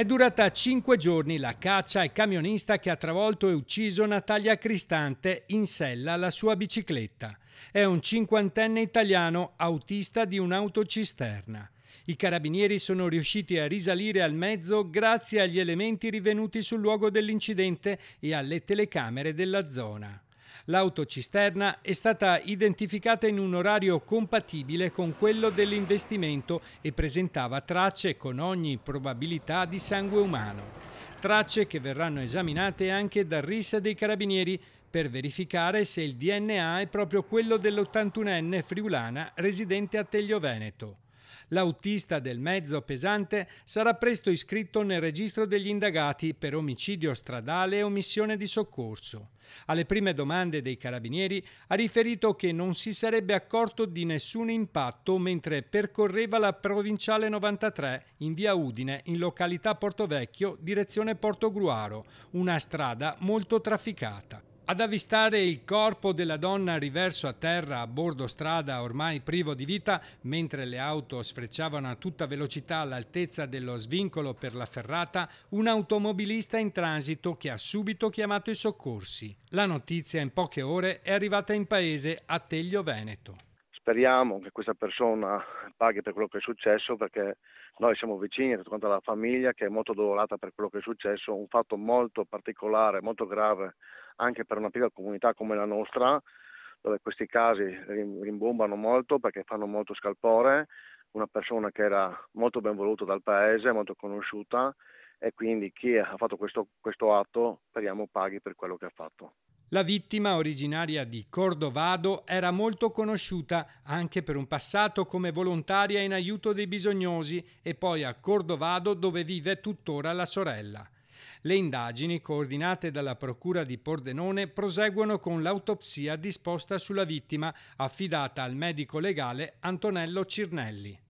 È durata cinque giorni la caccia al camionista che ha travolto e ucciso Natalia Cristante in sella alla sua bicicletta. È un cinquantenne italiano autista di un'autocisterna. I carabinieri sono riusciti a risalire al mezzo grazie agli elementi rivenuti sul luogo dell'incidente e alle telecamere della zona. L'autocisterna è stata identificata in un orario compatibile con quello dell'investimento e presentava tracce con ogni probabilità di sangue umano. Tracce che verranno esaminate anche dal RIS dei Carabinieri per verificare se il DNA è proprio quello dell'81enne friulana residente a Teglio Veneto. L'autista del mezzo pesante sarà presto iscritto nel registro degli indagati per omicidio stradale e omissione di soccorso. Alle prime domande dei carabinieri ha riferito che non si sarebbe accorto di nessun impatto mentre percorreva la provinciale 93 in via Udine, in località Portovecchio, direzione Portogruaro, una strada molto trafficata. Ad avvistare il corpo della donna riverso a terra a bordo strada ormai privo di vita, mentre le auto sfrecciavano a tutta velocità all'altezza dello svincolo per la ferrata, un automobilista in transito che ha subito chiamato i soccorsi. La notizia in poche ore è arrivata in paese a Teglio Veneto. Speriamo che questa persona paghi per quello che è successo perché noi siamo vicini a tutta la famiglia che è molto dolorata per quello che è successo, un fatto molto particolare, molto grave anche per una piccola comunità come la nostra dove questi casi rimbombano molto perché fanno molto scalpore, una persona che era molto ben voluta dal paese, molto conosciuta e quindi chi ha fatto questo, questo atto speriamo paghi per quello che ha fatto. La vittima, originaria di Cordovado, era molto conosciuta anche per un passato come volontaria in aiuto dei bisognosi e poi a Cordovado dove vive tuttora la sorella. Le indagini, coordinate dalla Procura di Pordenone, proseguono con l'autopsia disposta sulla vittima, affidata al medico legale Antonello Cirnelli.